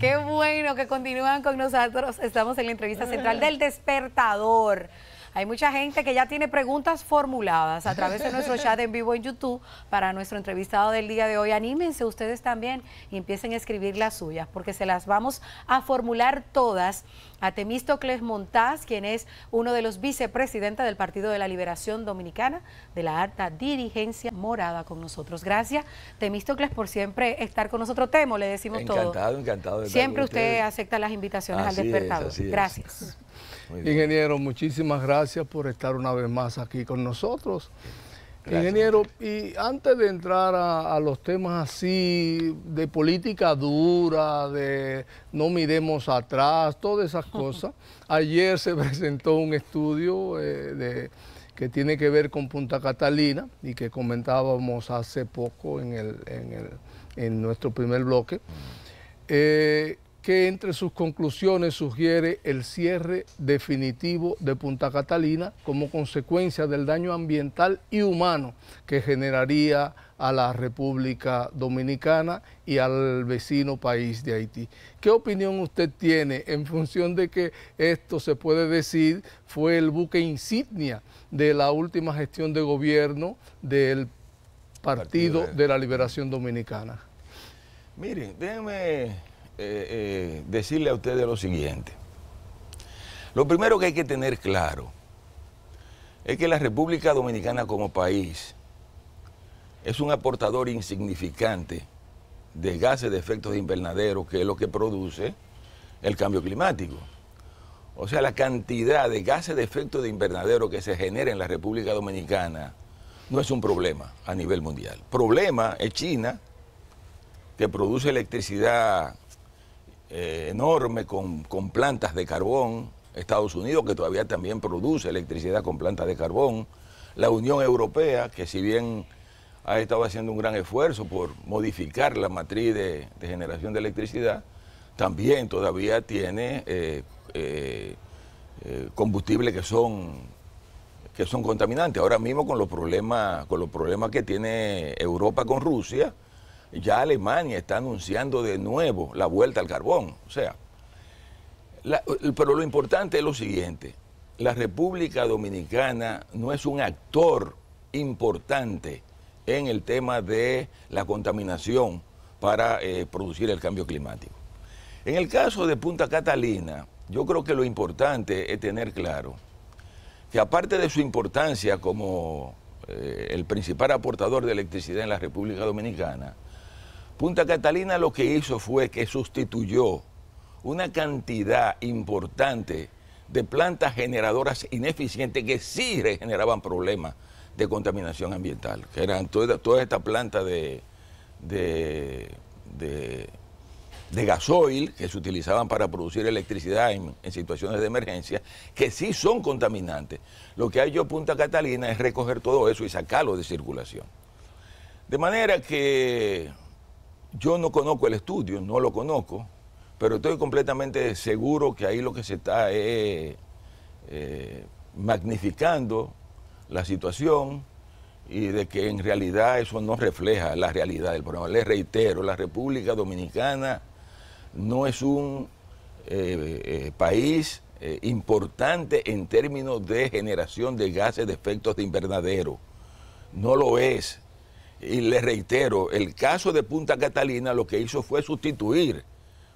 Qué bueno que continúan con nosotros. Estamos en la entrevista central del despertador. Hay mucha gente que ya tiene preguntas formuladas a través de nuestro chat en vivo en YouTube para nuestro entrevistado del día de hoy. Anímense ustedes también y empiecen a escribir las suyas, porque se las vamos a formular todas a Temístocles Montaz, quien es uno de los vicepresidentes del Partido de la Liberación Dominicana, de la alta dirigencia morada con nosotros. Gracias, Temístocles, por siempre estar con nosotros. Temo, le decimos todo. Encantado, encantado. siempre usted acepta las invitaciones al despertador. Gracias. Ingeniero, muchísimas gracias por estar una vez más aquí con nosotros. Ingeniero, y antes de entrar a, los temas así de política dura, de no miremos atrás, todas esas cosas, ayer se presentó un estudio eh, que tiene que ver con Punta Catalina y que comentábamos hace poco en, el, en, el, en nuestro primer bloque. Mm. Eh, que entre sus conclusiones sugiere el cierre definitivo de Punta Catalina como consecuencia del daño ambiental y humano que generaría a la República Dominicana y al vecino país de Haití. ¿Qué opinión usted tiene en función de que esto se puede decir fue el buque insignia de la última gestión de gobierno del Partido, de... la Liberación Dominicana? Miren, déjenme eh, eh, decirle a ustedes lo siguiente. Lo primero que hay que tener claro es que la República Dominicana como país es un aportador insignificante de gases de efecto de invernadero, que es lo que produce el cambio climático. O sea, la cantidad de gases de efecto de invernadero que se genera en la República Dominicana no es un problema a nivel mundial. Problema es China, que produce electricidad eh, enorme con, plantas de carbón, Estados Unidos que todavía también produce electricidad con plantas de carbón, la Unión Europea que si bien ha estado haciendo un gran esfuerzo por modificar la matriz de, generación de electricidad, también todavía tiene eh, eh, combustibles que son, que son contaminantes. Ahora mismo con los problemas, con los problemas que tiene Europa con Rusia, ya Alemania está anunciando de nuevo la vuelta al carbón. O sea, pero lo importante es lo siguiente, la República Dominicana no es un actor importante en el tema de la contaminación para eh, producir el cambio climático. En el caso de Punta Catalina, yo creo que lo importante es tener claro que aparte de su importancia como eh, el principal aportador de electricidad en la República Dominicana, Punta Catalina lo que hizo fue que sustituyó una cantidad importante de plantas generadoras ineficientes que sí generaban problemas de contaminación ambiental, que eran todas toda estas plantas de, de, gasoil que se utilizaban para producir electricidad en, en, situaciones de emergencia, que sí son contaminantes. Lo que ha hecho Punta Catalina es recoger todo eso y sacarlo de circulación. De manera que yo no conozco el estudio, no lo conozco, pero estoy completamente seguro que ahí lo que se está es eh, eh, magnificando la situación y de que en realidad eso no refleja la realidad del problema. Les reitero, la República Dominicana no es un eh, país importante en términos de generación de gases de efectos de invernadero. No lo es. Y le reitero, el caso de Punta Catalina lo que hizo fue sustituir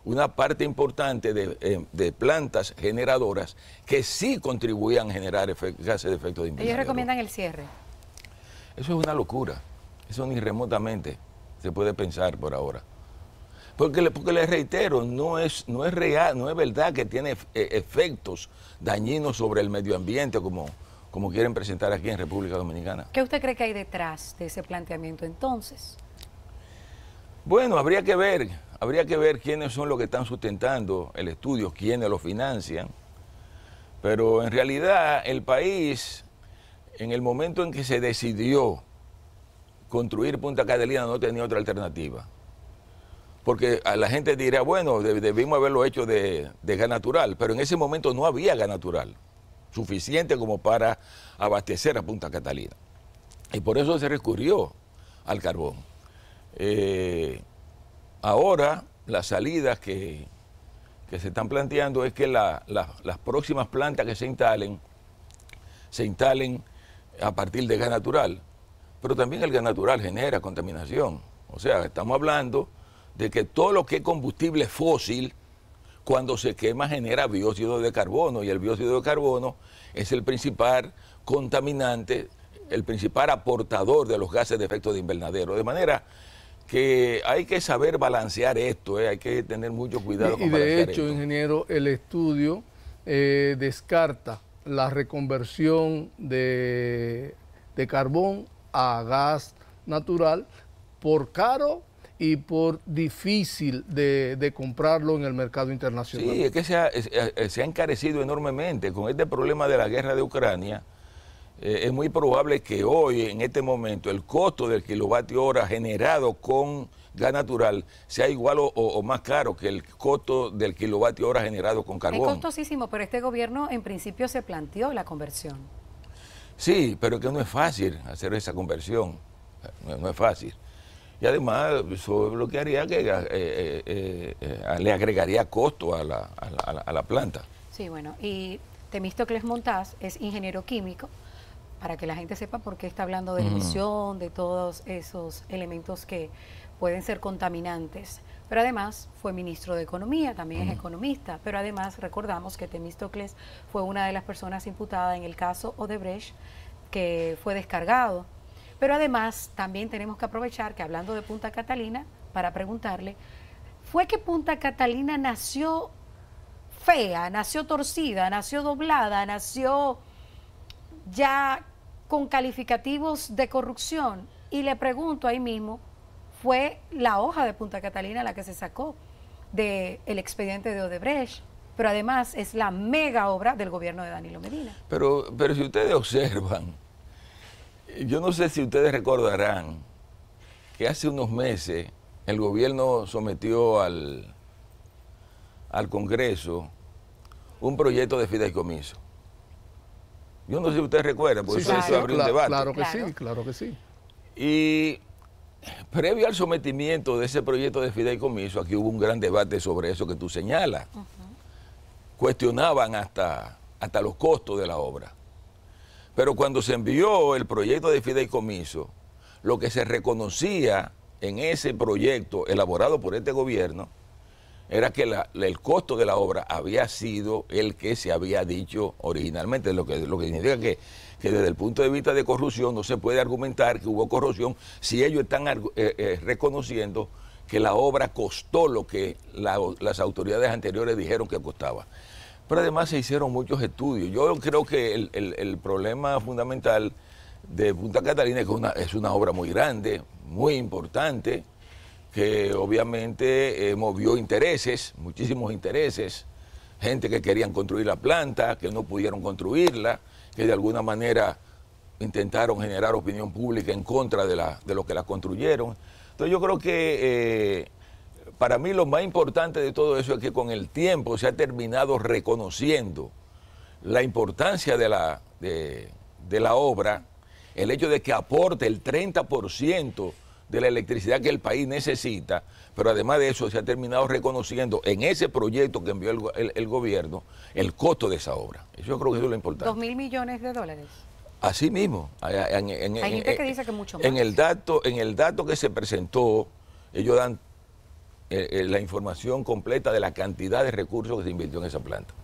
una parte importante de, eh, plantas generadoras que sí contribuían a generar gases de efecto de invernadero. Ellos recomiendan el cierre. Eso es una locura. Eso ni remotamente se puede pensar por ahora. Porque, porque les reitero, no es, no es real, no es verdad que tiene eh, efectos dañinos sobre el medio ambiente como, como quieren presentar aquí en República Dominicana. ¿Qué usted cree que hay detrás de ese planteamiento entonces? Bueno, habría que ver, habría que ver quiénes son los que están sustentando el estudio, quiénes lo financian, pero en realidad el país, en el momento en que se decidió construir Punta Catalina, no tenía otra alternativa porque a la gente dirá, bueno, debimos haberlo hecho de gas natural, pero en ese momento no había gas natural suficiente como para abastecer a Punta Catalina. Y por eso se recurrió al carbón. Eh, ahora las salidas que, se están planteando es que las próximas plantas que se instalen, se instalen a partir de gas natural, pero también el gas natural genera contaminación. O sea, estamos hablando de que todo lo que es combustible fósil, cuando se quema genera bióxido de carbono y el bióxido de carbono es el principal contaminante, el principal aportador de los gases de efecto de invernadero. De manera que hay que saber balancear esto, eh, hay que tener mucho cuidado. Y, y de hecho, ingeniero, el estudio eh, descarta la reconversión de carbón a gas natural por caro y por difícil de, comprarlo en el mercado internacional. Sí, es que eh, eh, se ha, encarecido enormemente con este problema de la guerra de Ucrania. Eh, es muy probable que hoy, en este momento, el costo del kilovatio hora generado con gas natural sea igual o, más caro que el costo del kilovatio hora generado con carbón. Es costosísimo, pero este gobierno en principio se planteó la conversión. Sí, pero que no es fácil hacer esa conversión. no es fácil. Y además eso bloquearía que eh, eh, eh, le agregaría costo a la, a, la, a, la, planta. Sí, bueno, y Temístocles Montaz es ingeniero químico, para que la gente sepa por qué está hablando de emisión, de todos esos elementos que pueden ser contaminantes. Pero además fue ministro de Economía, también es economista, pero además recordamos que Temístocles fue una de las personas imputadas en el caso Odebrecht que fue descargado pero además también tenemos que aprovechar que hablando de Punta Catalina, para preguntarle, ¿fue que Punta Catalina nació fea, nació torcida, nació doblada, nació ya con calificativos de corrupción? Y le pregunto ahí mismo, ¿fue la hoja de Punta Catalina la que se sacó del expediente de Odebrecht? Pero además es la mega obra del gobierno de Danilo Medina. Pero, pero si ustedes observan, yo no sé si ustedes recordarán que hace unos meses el gobierno sometió al, al Congreso un proyecto de fideicomiso. Yo no sé si ustedes recuerdan, por eso claro, abrió un debate. Claro que sí, claro que sí. Y previo al sometimiento de ese proyecto de fideicomiso, aquí hubo un gran debate sobre eso que tú señalas. Cuestionaban hasta, hasta los costos de la obra. Pero cuando se envió el proyecto de fideicomiso, lo que se reconocía en ese proyecto elaborado por este gobierno era que el costo de la obra había sido el que se había dicho originalmente, lo que, lo que significa que, desde el punto de vista de corrupción no se puede argumentar que hubo corrupción si ellos están eh, eh, reconociendo que la obra costó lo que las autoridades anteriores dijeron que costaba pero además se hicieron muchos estudios. Yo creo que el, problema fundamental de Punta Catalina es que una, es una obra muy grande, muy importante, que obviamente eh, movió intereses, muchísimos intereses, gente que querían construir la planta, que no pudieron construirla, que de alguna manera intentaron generar opinión pública en contra de, la, de los que la construyeron. Entonces yo creo que eh, para mí lo más importante de todo eso es que con el tiempo se ha terminado reconociendo la importancia de la, de, la obra, el hecho de que aporte el 30% de la electricidad que el país necesita, pero además de eso se ha terminado reconociendo en ese proyecto que envió el, gobierno el costo de esa obra. Yo creo que eso es lo importante. ¿Dos mil millones de dólares? Así mismo. Hay que que mucho más. En el dato, en el dato que se presentó, ellos dan eh, eh, la información completa de la cantidad de recursos que se invirtió en esa planta.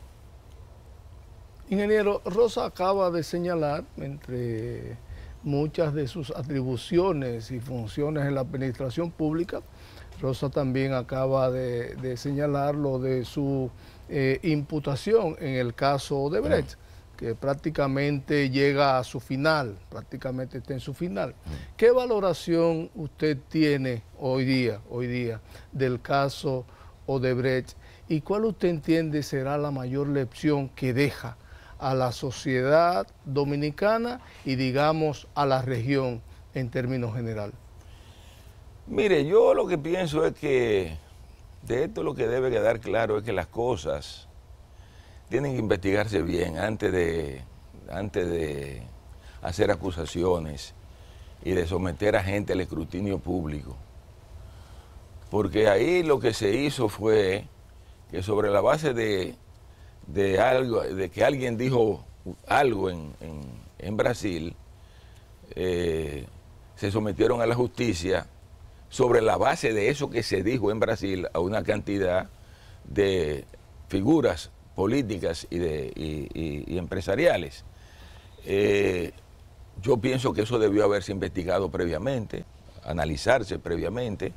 Ingeniero, Rosa acaba de señalar entre muchas de sus atribuciones y funciones en la administración pública. Rosa también acaba de, señalar lo de su eh, imputación en el caso de Brecht que prácticamente llega a su final, prácticamente está en su final. Mm. ¿Qué valoración usted tiene hoy día, hoy día, del caso Odebrecht y cuál usted entiende será la mayor lección que deja a la sociedad dominicana y digamos a la región en términos general? Mire, yo lo que pienso es que de esto lo que debe quedar claro es que las cosas tienen que investigarse bien antes de, antes de hacer acusaciones y de someter a gente al escrutinio público. Porque ahí lo que se hizo fue que sobre la base de, algo, de que alguien dijo algo en, Brasil, eh, se sometieron a la justicia sobre la base de eso que se dijo en Brasil a una cantidad de figuras políticas y, de, empresariales. Eh, yo pienso que eso debió haberse investigado previamente, analizarse previamente,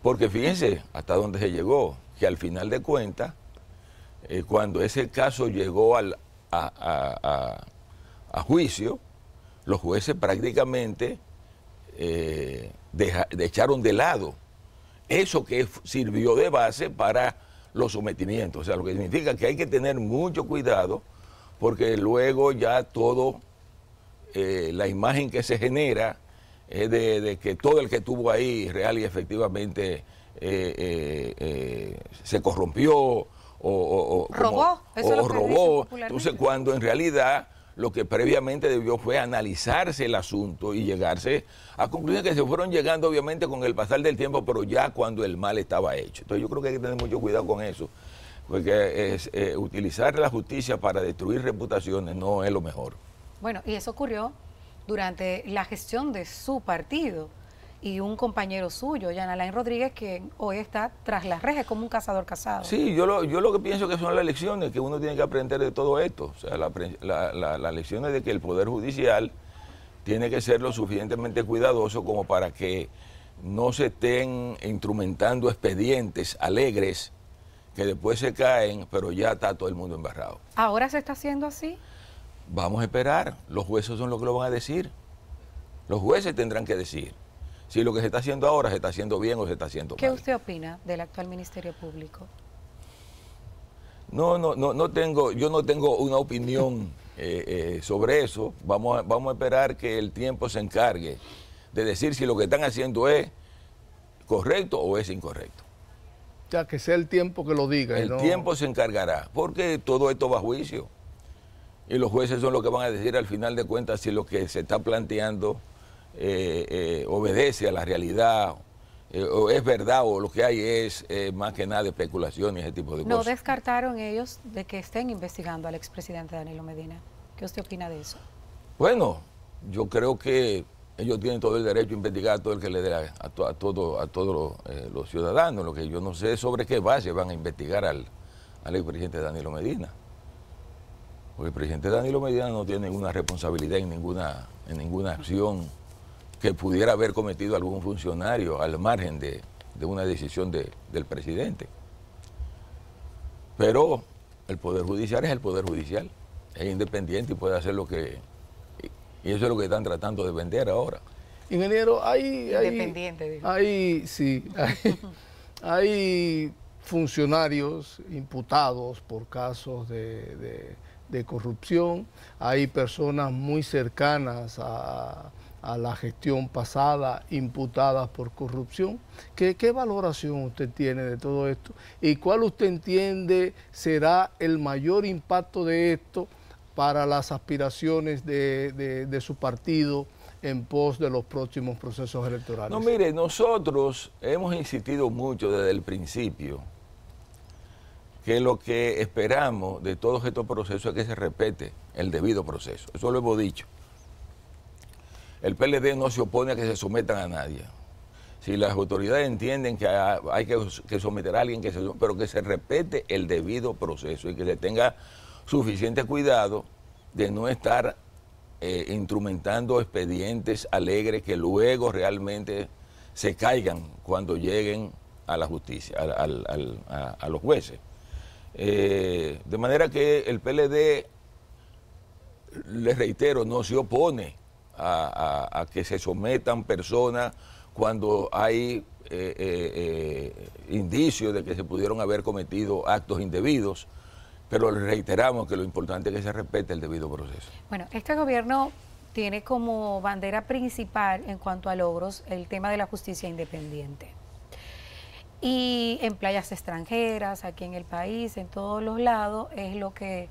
porque fíjense hasta dónde se llegó, que al final de cuentas, eh, cuando ese caso llegó al, a, juicio, los jueces prácticamente eh, echaron de lado eso que sirvió de base para los sometimientos. O sea, lo que significa que hay que tener mucho cuidado porque luego ya todo, eh, la imagen que se genera es de, que todo el que estuvo ahí real y efectivamente eh, eh, se corrompió o, robó. robó. Entonces, cuando en realidad lo que previamente debió fue analizarse el asunto y llegarse a concluir que se fueron llegando obviamente con el pasar del tiempo, pero ya cuando el mal estaba hecho. Entonces yo creo que hay que tener mucho cuidado con eso, porque es, eh, utilizar la justicia para destruir reputaciones no es lo mejor. Bueno, y eso ocurrió durante la gestión de su partido y un compañero suyo, Jan Rodríguez, que hoy está tras las rejas como un cazador casado. Sí, yo lo, yo lo que pienso que son las lecciones que uno tiene que aprender de todo esto, o sea, las la, la, lecciones de que el Poder Judicial tiene que ser lo suficientemente cuidadoso como para que no se estén instrumentando expedientes alegres que después se caen, pero ya está todo el mundo embarrado. ¿Ahora se está haciendo así? Vamos a esperar, los jueces son los que lo van a decir, los jueces tendrán que decir si lo que se está haciendo ahora se está haciendo bien o se está haciendo mal. ¿Qué usted opina del actual Ministerio Público? No, no, no, no tengo, yo no tengo una opinión eh, eh, sobre eso. Vamos a, vamos a esperar que el tiempo se encargue de decir si lo que están haciendo es correcto o es incorrecto. Ya que sea el tiempo que lo diga. El tiempo se encargará, porque todo esto va a juicio. Y los jueces son los que van a decir al final de cuentas si lo que se está planteando eh, eh, obedece a la realidad eh, o es verdad o lo que hay es más que nada especulación y ese tipo de cosas. ¿No descartaron ellos de que estén investigando al expresidente Danilo Medina? ¿Qué usted opina de eso? Bueno, yo creo que ellos tienen todo el derecho a investigar a todo el que le dé a, a, a todos los ciudadanos. Lo que yo no sé es sobre qué base van a investigar al, expresidente Danilo Medina. Porque el presidente Danilo Medina no tiene ninguna responsabilidad en ninguna acción que pudiera haber cometido algún funcionario al margen de, una decisión del presidente. Pero el Poder Judicial es el Poder Judicial, es independiente y puede hacer lo que... Y eso es lo que están tratando de vender ahora. Ingeniero, hay... Independiente, hay, hay sí, hay, funcionarios imputados por casos de corrupción, hay personas muy cercanas a a la gestión pasada imputada por corrupción. ¿Qué, valoración usted tiene de todo esto? ¿Y cuál usted entiende será el mayor impacto de esto para las aspiraciones de, su partido en pos de los próximos procesos electorales? No, mire, nosotros hemos insistido mucho desde el principio que lo que esperamos de todos estos procesos es que se repete el debido proceso. Eso lo hemos dicho. El PLD no se opone a que se sometan a nadie. Si las autoridades entienden que hay que someter a alguien, que pero que se respete el debido proceso y que se tenga suficiente cuidado de no estar eh, instrumentando expedientes alegres que luego realmente se caigan cuando lleguen a la justicia, a, los jueces. Eh, de manera que el PLD, les reitero, no se opone a, que se sometan personas cuando hay eh, eh, eh, indicios de que se pudieron haber cometido actos indebidos, pero reiteramos que lo importante es que se respete el debido proceso. Bueno, este gobierno tiene como bandera principal en cuanto a logros el tema de la justicia independiente y en playas extranjeras, aquí en el país, en todos los lados, es lo que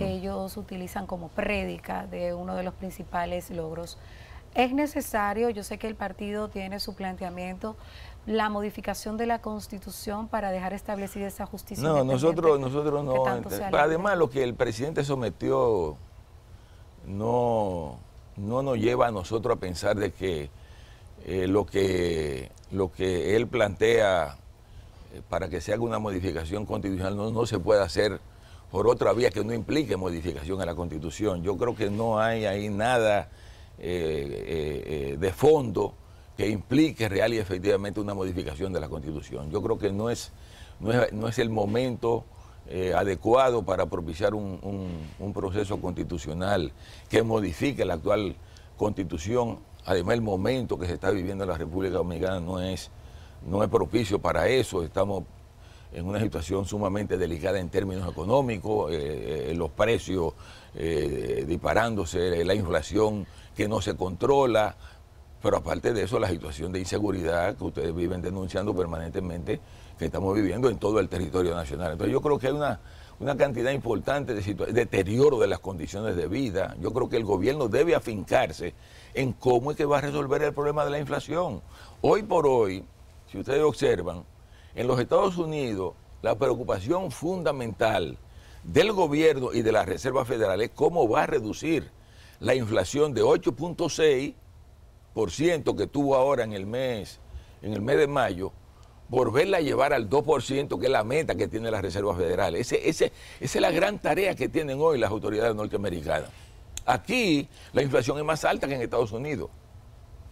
ellos utilizan como prédica de uno de los principales logros. Es necesario, yo sé que el partido tiene su planteamiento, la modificación de la Constitución para dejar establecida esa justicia. No, nosotros, nosotros no. Además, lo que el presidente sometió no, no nos lleva a nosotros a pensar de que eh, lo que lo que él plantea para que se haga una modificación constitucional no, se puede hacer por otra vía que no implique modificación a la Constitución. Yo creo que no hay ahí nada eh, eh, eh, de fondo que implique real y efectivamente una modificación de la Constitución. Yo creo que no es, no es, el momento adecuado para propiciar un, un, proceso constitucional que modifique la actual Constitución. Además, el momento que se está viviendo en la República Dominicana no es no es propicio para eso, estamos en una situación sumamente delicada en términos económicos, eh, eh, los precios eh, disparándose, la inflación que no se controla, pero aparte de eso la situación de inseguridad que ustedes viven denunciando permanentemente, que estamos viviendo en todo el territorio nacional. Entonces yo creo que hay una, una cantidad importante de deterioro de las condiciones de vida. Yo creo que el gobierno debe afincarse en cómo es que va a resolver el problema de la inflación. Hoy por hoy, si ustedes observan, en los Estados Unidos la preocupación fundamental del gobierno y de la Reserva Federal es cómo va a reducir la inflación de 8.6% que tuvo ahora en el mes en el mes de mayo volverla a llevar al 2%, que es la meta que tiene la Reserva Federal. esa es la gran tarea que tienen hoy las autoridades norteamericanas. Aquí la inflación es más alta que en Estados Unidos.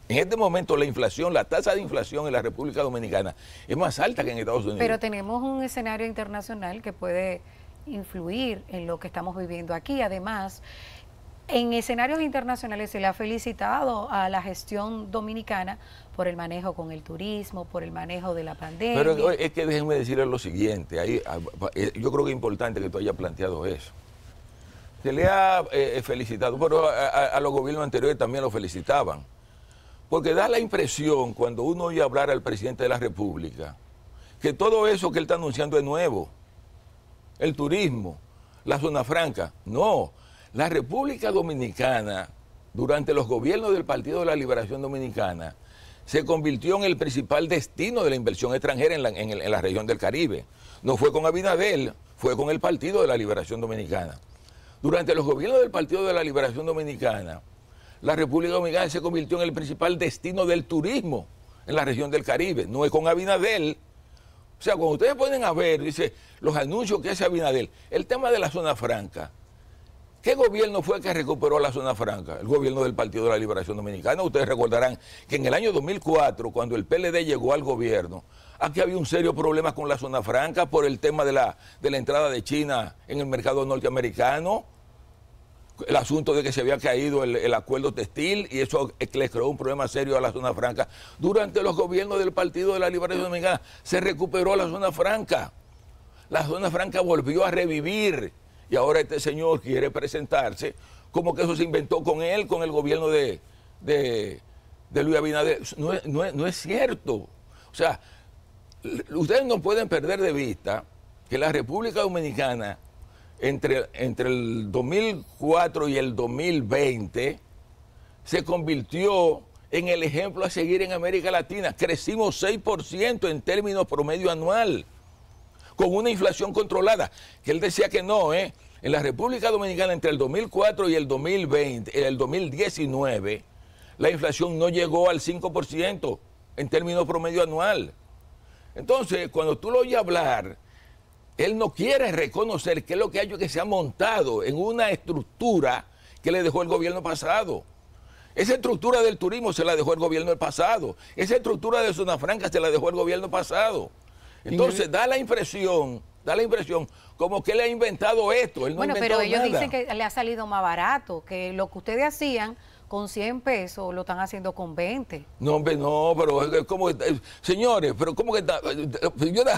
En este momento la inflación, la tasa de inflación en la República Dominicana es más alta que en Estados Unidos. Pero tenemos un escenario internacional que puede influir en lo que estamos viviendo aquí. Además, en escenarios internacionales se le ha felicitado a la gestión dominicana por el manejo con el turismo, por el manejo de la pandemia. Pero eh, es que déjenme decirles lo siguiente, ahí, ah, eh, yo creo que es importante que tú hayas planteado eso. Se le ha eh, felicitado, pero a los gobiernos anteriores también lo felicitaban. Porque da la impresión, cuando uno oye hablar al presidente de la República, que todo eso que él está anunciando es nuevo. El turismo, la zona franca. No, la República Dominicana, durante los gobiernos del Partido de la Liberación Dominicana, se convirtió en el principal destino de la inversión extranjera en la, región del Caribe. No fue con Abinadel, fue con el Partido de la Liberación Dominicana. Durante los gobiernos del Partido de la Liberación Dominicana, la República Dominicana se convirtió en el principal destino del turismo en la región del Caribe. No es con Abinadel. O sea, cuando ustedes pueden a ver, dice, los anuncios que hace Abinadel, el tema de la zona franca. ¿Qué gobierno fue que recuperó la zona franca? El gobierno del Partido de la Liberación Dominicana. Ustedes recordarán que en el año 2004, cuando el PLD llegó al gobierno, aquí había un serio problema con la zona franca por el tema de la, de la entrada de China en el mercado norteamericano el asunto de que se había caído el, acuerdo textil y eso le creó un problema serio a la zona franca. Durante los gobiernos del Partido de la Liberación Dominicana se recuperó la zona franca. La zona franca volvió a revivir y ahora este señor quiere presentarse como que eso se inventó con él, con el gobierno de, de, de Luis Abinader. No, no es cierto. O sea, ustedes no pueden perder de vista que la República Dominicana entre, el 2004 y el 2020 se convirtió en el ejemplo a seguir en América Latina. Crecimos 6% en términos promedio anual, con una inflación controlada, que él decía que no, ¿eh? En la República Dominicana entre el 2004 y el 2020, eh, el 2019, la inflación no llegó al 5% en términos promedio anual. Entonces, cuando tú lo oyes hablar él no quiere reconocer que es lo que ha hecho que se ha montado en una estructura que le dejó el gobierno pasado. Esa estructura del turismo se la dejó el gobierno pasado. Esa estructura de zona franca se la dejó el gobierno pasado. Entonces da la impresión, da la impresión como que él ha inventado esto. bueno, pero ellos dicen que le ha salido más barato, que lo que ustedes hacían con 100 pesos, lo están haciendo con 20. No, no, pero como, eh, señores, pero ¿cómo que está?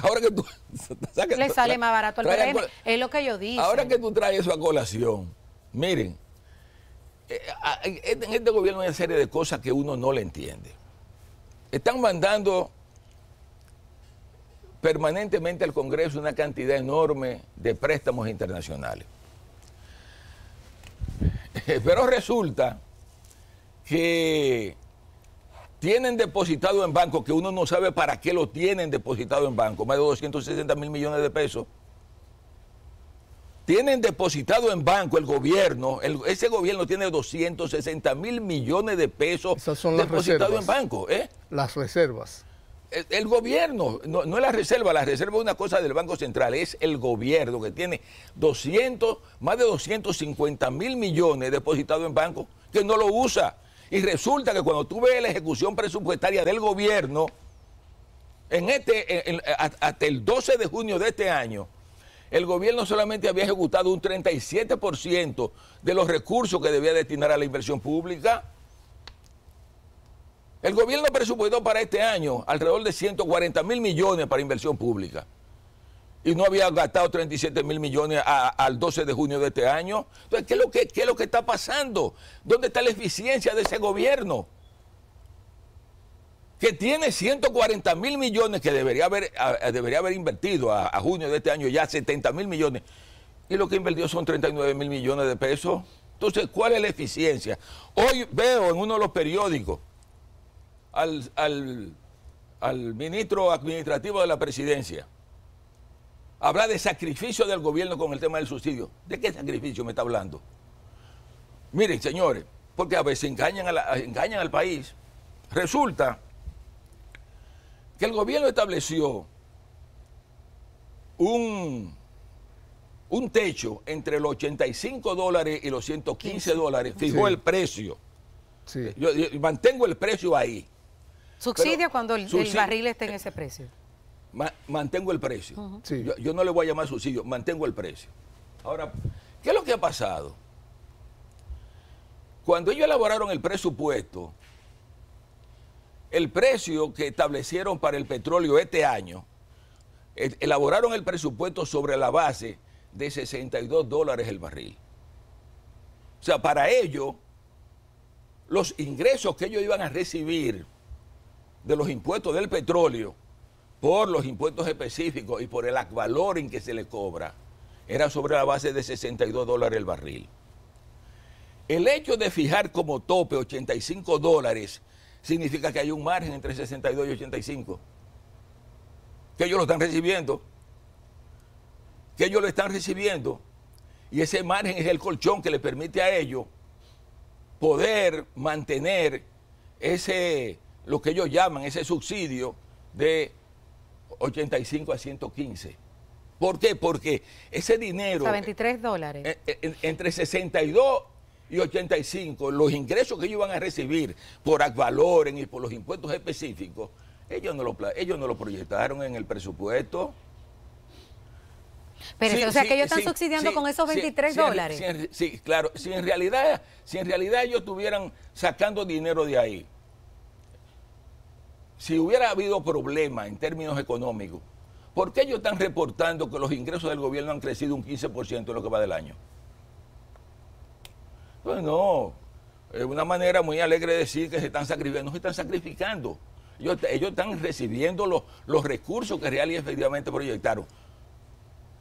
ahora que tú... Le sale más barato al es lo que yo digo. Ahora que tú traes eso a colación, miren, eh, en este gobierno hay una serie de cosas que uno no le entiende. Están mandando permanentemente al Congreso una cantidad enorme de préstamos internacionales. Pero resulta que tienen depositado en banco, que uno no sabe para qué lo tienen depositado en banco, más de 260 mil millones de pesos, tienen depositado en banco el gobierno, ese gobierno tiene 260 mil millones de pesos Esas son las depositado en banco. ¿eh? Las reservas. El, gobierno, no, es la reserva, la reserva es una cosa del Banco Central, es el gobierno que tiene 200, más de 250 mil millones depositados en banco que no lo usa y resulta que cuando tú ves la ejecución presupuestaria del gobierno, en este, hasta el 12 de junio de este año, el gobierno solamente había ejecutado un 37% de los recursos que debía destinar a la inversión pública. El gobierno presupuestó para este año alrededor de 140 mil millones para inversión pública y no había gastado 37 mil millones al 12 de junio de este año. Entonces, ¿qué es, lo que, lo que está pasando? ¿Dónde está la eficiencia de ese gobierno? Que tiene 140 mil millones que debería haber, debería haber invertido a, junio de este año, ya 70 mil millones. Y lo que invirtió son 39 mil millones de pesos. Entonces, ¿cuál es la eficiencia? Hoy veo en uno de los periódicos al ministro administrativo de la presidencia Habla de sacrificio del gobierno con el tema del subsidio. ¿De qué sacrificio me está hablando? Miren, señores, porque a veces engañan, al país. Resulta que el gobierno estableció un, un techo entre los 85 dólares y los 115 dólares. Fijó el precio. Yo, mantengo el precio ahí. Subsidio cuando el, el barril esté en ese precio mantengo el precio. yo, no le voy a llamar subsidio, mantengo el precio. Ahora, ¿qué es lo que ha pasado? Cuando ellos elaboraron el presupuesto, el precio que establecieron para el petróleo este año, e, elaboraron el presupuesto sobre la base de 62 dólares el barril. O sea, para ellos, los ingresos que ellos iban a recibir de los impuestos del petróleo, por los impuestos específicos y por el valor en que se le cobra, era sobre la base de 62 dólares el barril. El hecho de fijar como tope 85 dólares significa que hay un margen entre 62 y 85. Que ellos lo están recibiendo. Que ellos lo están recibiendo. Y ese margen es el colchón que le permite a ellos poder mantener ese, lo que ellos llaman, ese subsidio de 85 a 115. ¿Por qué? Porque ese dinero... A 23 dólares. E, e, entre 62 y 85, los ingresos que ellos van a recibir por Acvaloren y por los impuestos específicos, ellos no lo, ellos no lo proyectaron en el presupuesto. Pero, o sea, que ellos están subsidiando con esos 23 dólares. sí, claro. Si en, realidad, si en realidad ellos estuvieran sacando dinero de ahí, si hubiera habido problemas en términos económicos, ¿por qué ellos están reportando que los ingresos del gobierno han crecido un 15% en lo que va del año? Pues no, es una manera muy alegre de decir que se están sacrificando, no se están sacrificando. Ellos, están recibiendo los, recursos que real y efectivamente proyectaron,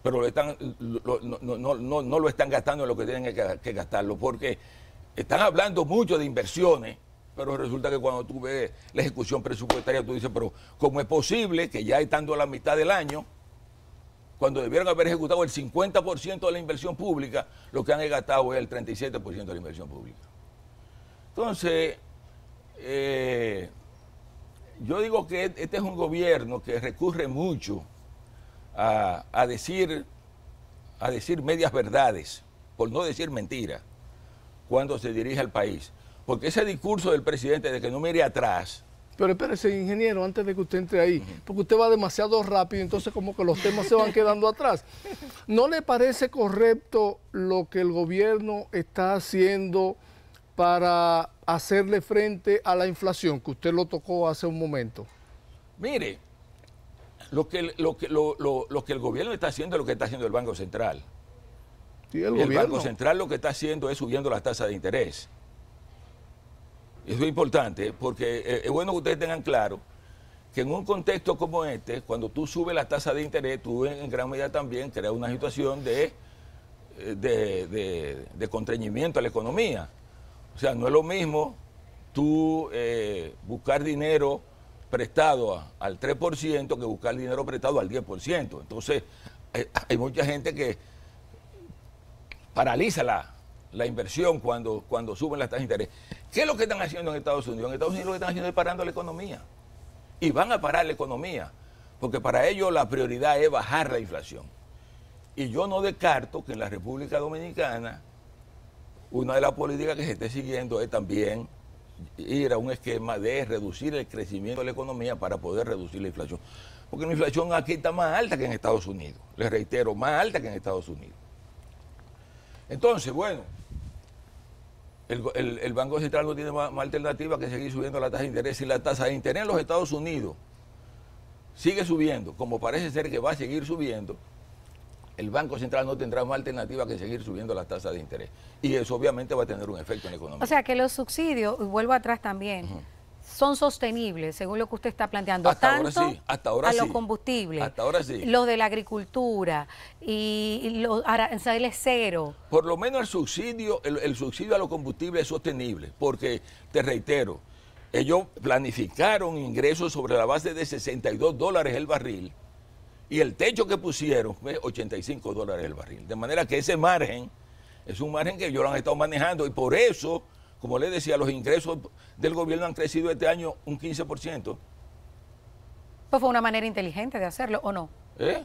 pero lo están, no, lo están gastando en lo que tienen que gastarlo, porque están hablando mucho de inversiones, pero resulta que cuando tú ves la ejecución presupuestaria, tú dices, pero ¿cómo es posible que ya estando a la mitad del año, cuando debieron haber ejecutado el 50% de la inversión pública, lo que han gastado es el 37% de la inversión pública? Entonces, eh, yo digo que este es un gobierno que recurre mucho a, a decir, a decir medias verdades, por no decir mentiras, cuando se dirige al país. Porque ese discurso del presidente de que no mire atrás, pero espérese, ingeniero, antes de que usted entre ahí, porque usted va demasiado rápido, entonces como que los temas se van quedando atrás. ¿No le parece correcto lo que el gobierno está haciendo para hacerle frente a la inflación, que usted lo tocó hace un momento? Mire, lo que, el gobierno está haciendo es lo que está haciendo el Banco Central. Sí, el, el Banco Central lo que está haciendo es subiendo las tasas de interés. Eso es importante, ¿eh? porque eh, es bueno que ustedes tengan claro que en un contexto como este, cuando tú subes la tasa de interés, tú en gran medida también creas una situación eh, de, de, contrañimiento a la economía. O sea, no es lo mismo tú buscar dinero prestado al 3% que buscar dinero prestado al 10%. Entonces, hay, hay mucha gente que paraliza la, la inversión cuando, cuando suben las tasas de interés. ¿Qué es lo que están haciendo en Estados Unidos? En Estados Unidos lo que están haciendo es parando la economía. Y van a parar la economía, porque para ellos la prioridad es bajar la inflación. Y yo no descarto que en la República Dominicana una de las políticas que se esté siguiendo es también ir a un esquema de reducir el crecimiento de la economía para poder reducir la inflación. Porque la inflación aquí está más alta que en Estados Unidos. Les reitero, más alta que en Estados Unidos. Entonces, bueno, el, Banco Central no tiene más, alternativa que seguir subiendo la tasa de interés. Si la tasa de interés en los Estados Unidos sigue subiendo, como parece ser que va a seguir subiendo, el Banco Central no tendrá más alternativa que seguir subiendo las tasas de interés. Y eso obviamente va a tener un efecto en la economía. O sea que los subsidios, y vuelvo atrás también, son sostenibles, según lo que usted está planteando, hasta ahora sí, hasta ahora a los combustibles, hasta ahora sí. los de la agricultura y los aranceles cero. Por lo menos el subsidio, el, subsidio a los combustibles es sostenible, porque te reitero, ellos planificaron ingresos sobre la base de 62 dólares el barril y el techo que pusieron fue 85 dólares el barril, de manera que ese margen es un margen que ellos lo han estado manejando y por eso como le decía, los ingresos del gobierno han crecido este año un 15%. Pues fue una manera inteligente de hacerlo, ¿o no? ¿Eh?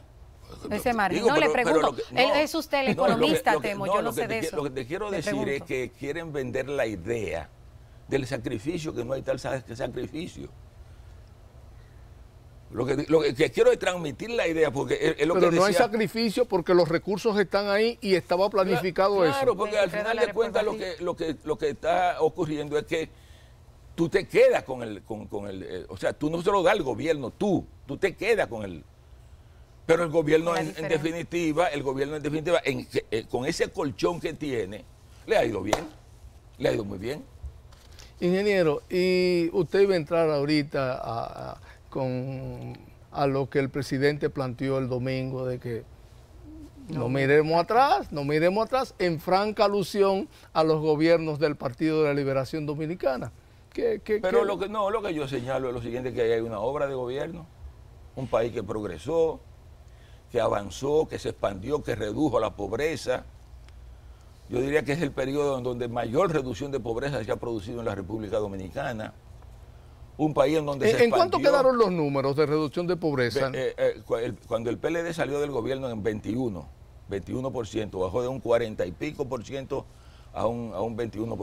Ese Mario. no, le pregunto, es usted el economista, Temo, yo no sé de eso. Lo que te quiero decir es que quieren vender la idea del sacrificio, que no hay tal sacrificio. Lo que, quiero es transmitir la idea, porque es, Pero no hay sacrificio porque los recursos están ahí y estaba planificado eso. Claro, porque al final de cuentas lo que, está ocurriendo es que tú te quedas con el, eh, o sea, tú no se lo das al gobierno, tú, tú te quedas con él. Pero el gobierno en, definitiva, el gobierno en definitiva, eh, con ese colchón que tiene, le ha ido bien, le ha ido muy bien. Ingeniero, y usted iba a entrar ahorita a con, a lo que el presidente planteó el domingo de que no. miremos atrás, no miremos atrás, en franca alusión a los gobiernos del Partido de la Liberación Dominicana. Pero lo que no, lo que yo señalo es lo siguiente, que hay una obra de gobierno, un país que progresó, que avanzó, que se expandió, que redujo la pobreza. Yo diría que es el periodo en donde mayor reducción de pobreza se ha producido en la República Dominicana un país en donde ¿En, cuánto quedaron los números de reducción de pobreza? Eh, eh, cuando el PLD salió del gobierno en 21, 21%, bajó de un 40 y pico por ciento a un, a un 21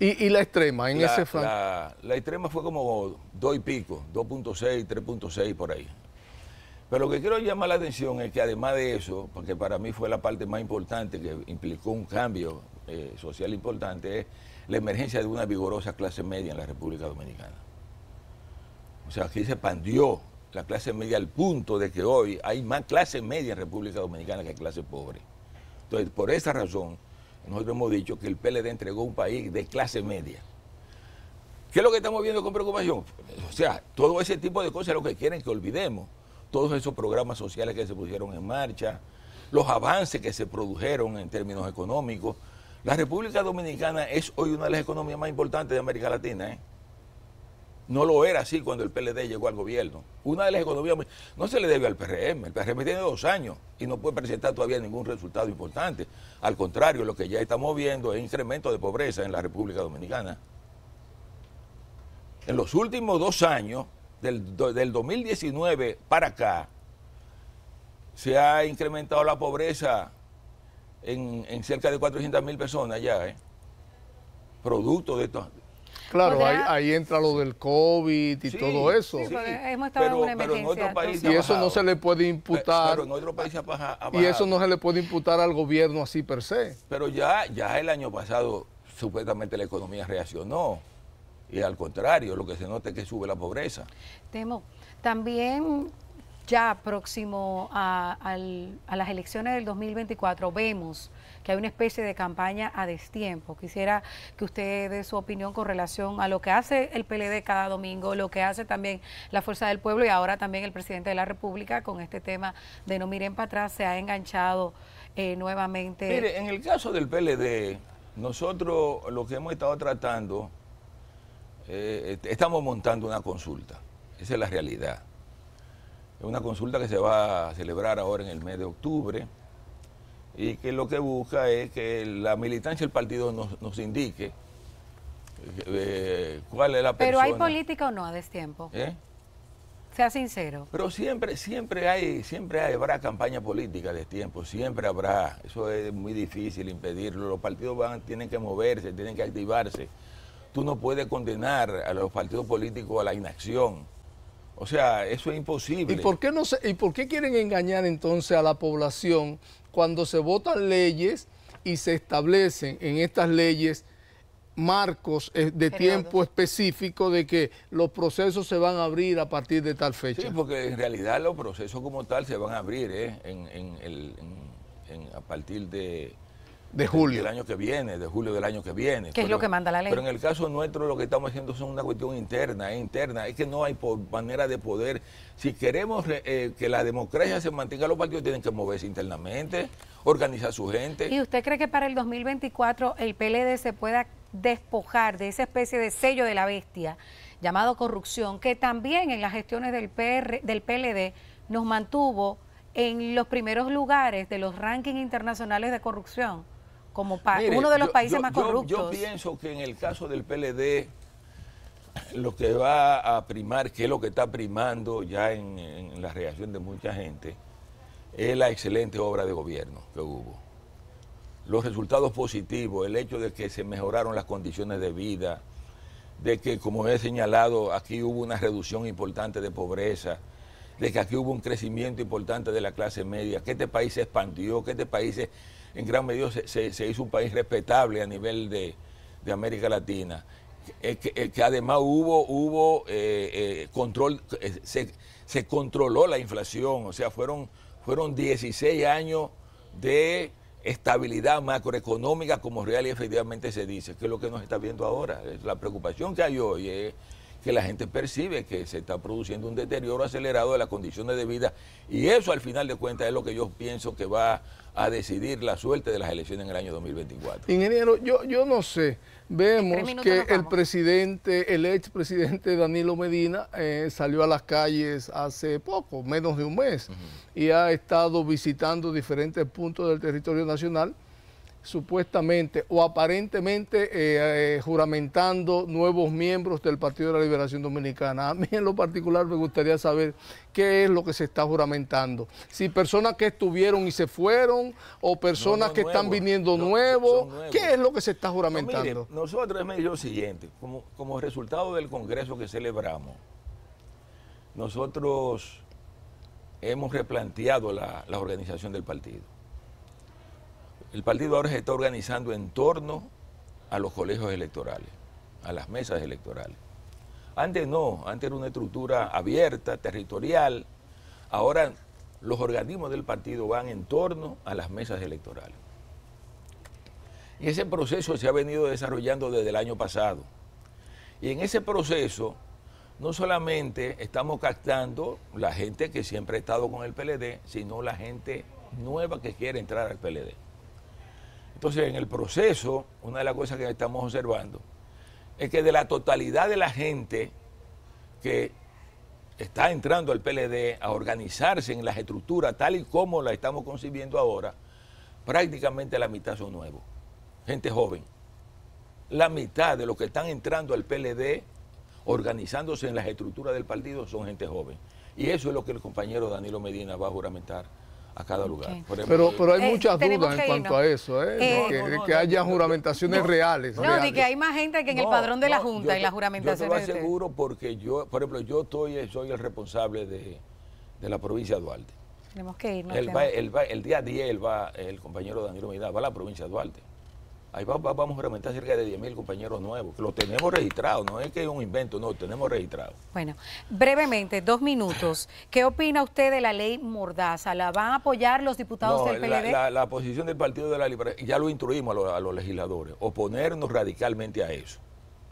¿Y, la extrema en ese La, extrema fue como 2 y pico, 2.6, 3.6 por ahí. Pero lo que quiero llamar la atención es que además de eso, porque para mí fue la parte más importante que implicó un cambio eh, social importante, es la emergencia de una vigorosa clase media en la República Dominicana. O sea, aquí se expandió la clase media al punto de que hoy hay más clase media en República Dominicana que clase pobre. Entonces, por esa razón, nosotros hemos dicho que el PLD entregó un país de clase media. ¿Qué es lo que estamos viendo con preocupación? O sea, todo ese tipo de cosas es lo que quieren que olvidemos. Todos esos programas sociales que se pusieron en marcha, los avances que se produjeron en términos económicos. La República Dominicana es hoy una de las economías más importantes de América Latina. ¿eh? No lo era así cuando el PLD llegó al gobierno. Una de las economías no se le debe al PRM. El PRM tiene dos años y no puede presentar todavía ningún resultado importante. Al contrario, lo que ya estamos viendo es incremento de pobreza en la República Dominicana. En los últimos dos años, del, 2019 para acá, se ha incrementado la pobreza en, cerca de 400 mil personas ya, ¿eh? producto de, estos Claro, ahí, entra lo del COVID y todo eso. hemos estado en una emergencia. y eso no se le puede eh, imputar. Pero país Y eso no se le puede imputar al gobierno así per se. Pero ya, ya el año pasado supuestamente la economía reaccionó. Y al contrario, lo que se nota es que sube la pobreza. Temo, también ya próximo a las elecciones del 2024 vemos que hay una especie de campaña a destiempo. Quisiera que usted dé su opinión con relación a lo que hace el PLD cada domingo, lo que hace también la Fuerza del Pueblo y ahora también el presidente de la República con este tema de no miren para atrás, se ha enganchado eh, nuevamente. Mire, en el caso del PLD, nosotros lo que hemos estado tratando, eh, estamos montando una consulta, esa es la realidad. Es una consulta que se va a celebrar ahora en el mes de octubre y que lo que busca es que la militancia del partido nos, indique eh, cuál es la Pero Pero hay política o no a destiempo. ¿Eh? Sea sincero. Pero siempre, siempre hay, siempre habrá campaña política de tiempo, siempre habrá. Eso es muy difícil impedirlo. Los partidos van, tienen que moverse, tienen que activarse. Tú no puedes condenar a los partidos políticos a la inacción o sea, eso es imposible. ¿Y por qué, no se, ¿Y por qué quieren engañar entonces a la población cuando se votan leyes y se establecen en estas leyes marcos eh, de tiempo específico de que los procesos se van a abrir a partir de tal fecha? Sí, porque en realidad los procesos como tal se van a abrir ¿eh? en, el, a partir de de julio. Del año que viene, de julio del año que viene. ¿Qué es lo que manda la ley? Pero en el caso nuestro lo que estamos haciendo es una cuestión interna, es interna. Es que no hay por manera de poder. Si queremos eh, que la democracia se mantenga, los partidos tienen que moverse internamente, organizar su gente. ¿Y usted cree que para el 2024 el PLD se pueda despojar de esa especie de sello de la bestia llamado corrupción, que también en las gestiones del, PR, del PLD nos mantuvo en los primeros lugares de los rankings internacionales de corrupción? como uno de los países más corruptos. Yo, pienso que en el caso del PLD, lo que va a primar, que es lo que está primando ya en, en, la reacción de mucha gente, es la excelente obra de gobierno que hubo. Los resultados positivos, el hecho de que se mejoraron las condiciones de vida, de que, como he señalado, aquí hubo una reducción importante de pobreza, de que aquí hubo un crecimiento importante de la clase media, que este país se expandió, que este país se en gran medida se, hizo un país respetable a nivel de, América Latina. Eh, que, eh, que, además hubo, hubo eh, control, se, controló la inflación, o sea, fueron, fueron 16 años de estabilidad macroeconómica como real y efectivamente se dice, que es lo que nos está viendo ahora. La preocupación que hay hoy es que la gente percibe que se está produciendo un deterioro acelerado de las condiciones de vida y eso al final de cuentas es lo que yo pienso que va a decidir la suerte de las elecciones en el año 2024. Ingeniero, yo, yo no sé, vemos que el presidente, el expresidente Danilo Medina eh, salió a las calles hace poco, menos de un mes, y ha estado visitando diferentes puntos del territorio nacional supuestamente o aparentemente eh, eh, juramentando nuevos miembros del Partido de la Liberación Dominicana. A mí en lo particular me gustaría saber qué es lo que se está juramentando. Si personas que estuvieron y se fueron o personas que están viniendo nuevos, ¿qué es lo que se está juramentando? nosotros hemos lo siguiente, como, resultado del Congreso que celebramos, nosotros hemos replanteado la organización del partido el partido ahora se está organizando en torno a los colegios electorales, a las mesas electorales. Antes no, antes era una estructura abierta, territorial. Ahora los organismos del partido van en torno a las mesas electorales. Y ese proceso se ha venido desarrollando desde el año pasado. Y en ese proceso no solamente estamos captando la gente que siempre ha estado con el PLD, sino la gente nueva que quiere entrar al PLD. Entonces, en el proceso, una de las cosas que estamos observando es que de la totalidad de la gente que está entrando al PLD a organizarse en las estructuras tal y como la estamos concibiendo ahora, prácticamente la mitad son nuevos, gente joven. La mitad de los que están entrando al PLD organizándose en las estructuras del partido son gente joven. Y eso es lo que el compañero Danilo Medina va a juramentar a cada lugar. pero, pero hay eh, muchas dudas en cuanto a eso, ¿eh? que, haya juramentaciones reales. No, ni que hay más gente que en el padrón de la Junta la y las juramentaciones. Yo te lo aseguro porque yo, por ejemplo, yo estoy, soy el responsable de, la provincia de Duarte. Tenemos que irnos. el día 10 él va, el compañero Danilo Medina va a la provincia de Duarte. Ahí vamos a aumentar cerca de 10.000 compañeros nuevos. Lo tenemos registrado, no es que es un invento, no, lo tenemos registrado. Bueno, brevemente, dos minutos. ¿Qué opina usted de la ley Mordaza? ¿La van a apoyar los diputados del PLD? La, posición del Partido de la Libre... ya lo instruimos a, los legisladores, oponernos radicalmente a eso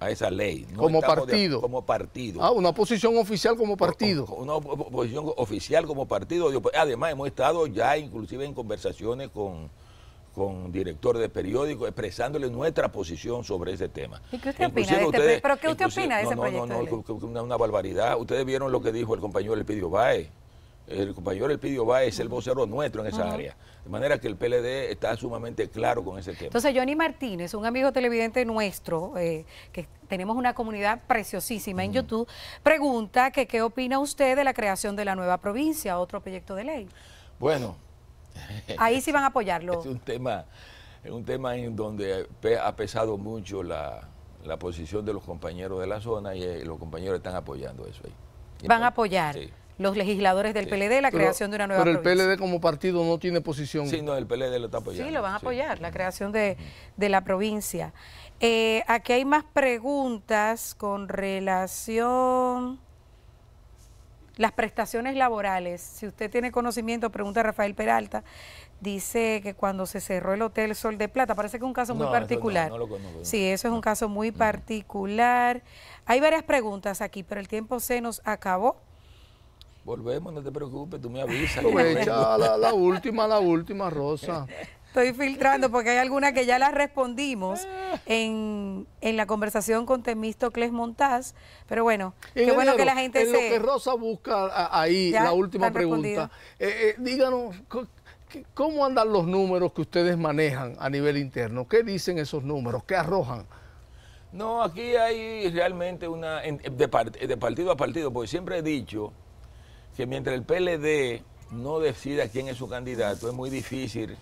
a esa ley. como partido. como partido. Ah, una posición oficial como partido. Una posición oficial como partido. Además, hemos estado ya inclusive en conversaciones con con director de periódico, expresándole nuestra posición sobre ese tema. ¿Y qué usted opina de este ¿Pero qué usted opina de ese proyecto? No, no, no, Una, barbaridad. Ustedes vieron lo que dijo el compañero Elpidio Baez. El compañero Elpidio Baez es el vocero nuestro en esa área. De manera que el PLD está sumamente claro con ese tema. Entonces, Johnny Martínez, un amigo televidente nuestro, eh, que tenemos una comunidad preciosísima en YouTube, pregunta que qué opina usted de la creación de la nueva provincia, otro proyecto de ley. Bueno, Ahí sí van a apoyarlo. Es un tema, es un tema en donde ha pesado mucho la, posición de los compañeros de la zona y eh, los compañeros están apoyando eso ahí. Van a apoyar. Los legisladores del PLD, la creación de una nueva Pero el PLD como partido no tiene posición. Sí, no, el PLD lo está apoyando. Sí, lo van a apoyar, la creación de, de la provincia. Eh, aquí hay más preguntas con relación las prestaciones laborales. Si usted tiene conocimiento, pregunta a Rafael Peralta, dice que cuando se cerró el Hotel Sol de Plata, parece que es un caso muy particular. sí, eso es un caso muy particular. Hay varias preguntas aquí, pero el tiempo se nos acabó. Volvemos, no te preocupes, tú me avisas. la última, la última, Rosa. Estoy filtrando porque hay alguna que ya las respondimos en, la conversación con Temístocles Montaz. Pero bueno, qué bueno que la gente en se... lo que Rosa busca ahí, la última pregunta. Eh, eh, díganos, ¿cómo andan los números que ustedes manejan a nivel interno? ¿Qué dicen esos números? ¿Qué arrojan? No, aquí hay realmente una... de partido a partido, porque siempre he dicho que mientras el PLD no decida quién es su candidato, es muy difícil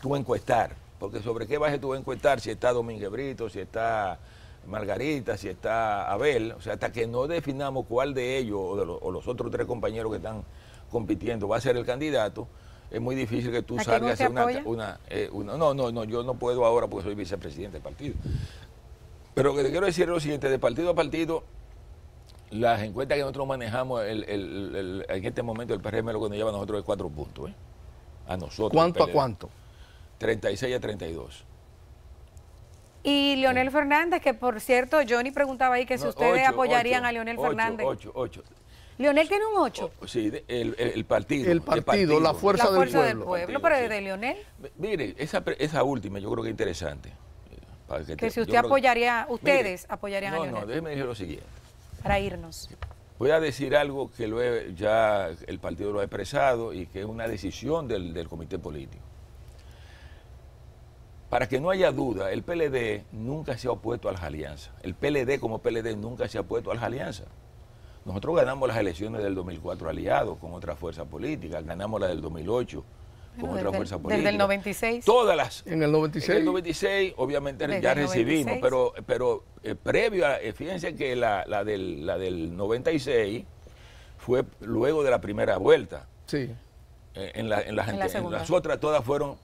tú encuestar, porque sobre qué base tú vas a encuestar si está Domínguez Brito, si está Margarita, si está Abel, o sea, hasta que no definamos cuál de ellos o, los, otros tres compañeros que están compitiendo va a ser el candidato, es muy difícil que tú salgas a una, eh, una, No, no, no, yo no puedo ahora porque soy vicepresidente del partido. Pero lo que te quiero decir es lo siguiente, de partido a partido, las encuestas que nosotros manejamos en este momento el PRM lo que nos lleva a nosotros es cuatro puntos. ¿eh? A nosotros. ¿Cuánto a cuánto? 36 a 32. Y Leonel Fernández, que por cierto, Johnny preguntaba ahí que si ustedes apoyarían a Leonel Fernández. 8, 8. Leonel tiene un 8. Sí, el, partido, el, partido. la fuerza, del, pueblo. pero de Leonel. Mire, esa, última yo creo que es interesante. que, si usted apoyaría, ustedes apoyarían a Leonel. No, déjeme decir lo siguiente. Para irnos. Voy a decir algo que ya el partido lo ha expresado y que es una decisión del comité político. Para que no haya duda, el PLD nunca se ha opuesto a las alianzas. El PLD como PLD nunca se ha opuesto a las alianzas. Nosotros ganamos las elecciones del 2004 aliados con otra fuerza política, ganamos la del 2008 con otra fuerza política. Desde el 96. Todas las. En el 96. En el 96, obviamente ya recibimos, pero pero eh, previo a. Eh, fíjense que la, la, del, la del 96 fue luego de la primera vuelta. Sí. Eh, en, en las otras todas fueron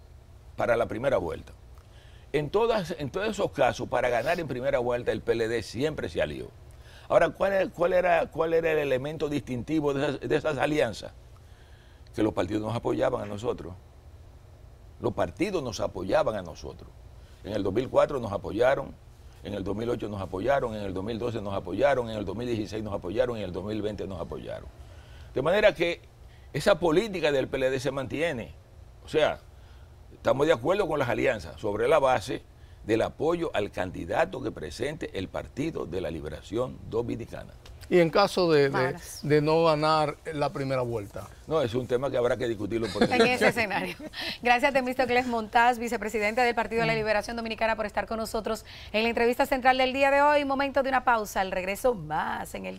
para la primera vuelta en, todas, en todos esos casos, para ganar en primera vuelta, el PLD siempre se alió. Ahora, ¿cuál, era, cuál, era, el elemento distintivo de esas, de esas alianzas? Que los partidos nos apoyaban a nosotros. Los partidos nos apoyaban a nosotros. En el 2004 nos apoyaron, en el 2008 nos apoyaron, en el 2012 nos apoyaron, en el 2016 nos apoyaron, en el 2020 nos apoyaron. De manera que esa política del PLD se mantiene. O sea, Estamos de acuerdo con las alianzas sobre la base del apoyo al candidato que presente el Partido de la Liberación Dominicana. Y en caso de, no ganar la primera vuelta. No, es un tema que habrá que discutirlo por En ese escenario. Gracias, Cles Montaz, vicepresidente del Partido de la mm. Liberación Dominicana, por estar con nosotros en la entrevista central del día de hoy. Momento de una pausa. Al regreso, más en el